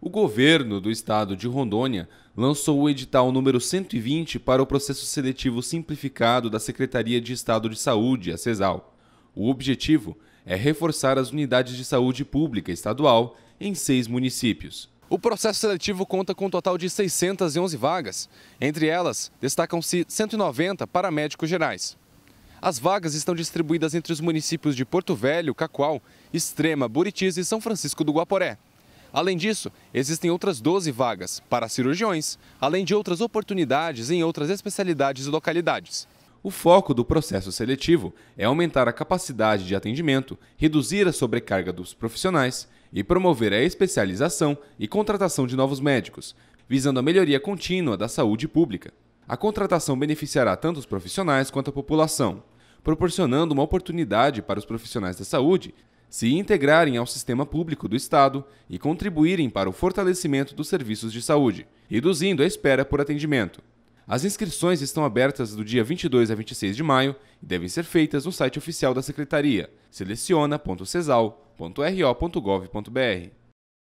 O governo do estado de Rondônia lançou o edital número 120 para o processo seletivo simplificado da Secretaria de Estado de Saúde, a CESAL. O objetivo é reforçar as unidades de saúde pública estadual em seis municípios. O processo seletivo conta com um total de 611 vagas. Entre elas, destacam-se 190 para médicos gerais. As vagas estão distribuídas entre os municípios de Porto Velho, Cacoal, Extrema, Buritis e São Francisco do Guaporé. Além disso, existem outras 12 vagas para cirurgiões, além de outras oportunidades em outras especialidades e localidades. O foco do processo seletivo é aumentar a capacidade de atendimento, reduzir a sobrecarga dos profissionais e promover a especialização e contratação de novos médicos, visando a melhoria contínua da saúde pública. A contratação beneficiará tanto os profissionais quanto a população, proporcionando uma oportunidade para os profissionais da saúde se integrarem ao sistema público do Estado e contribuírem para o fortalecimento dos serviços de saúde, reduzindo a espera por atendimento. As inscrições estão abertas do dia 22 a 26 de maio e devem ser feitas no site oficial da Secretaria, seleciona.cesal.ro.gov.br.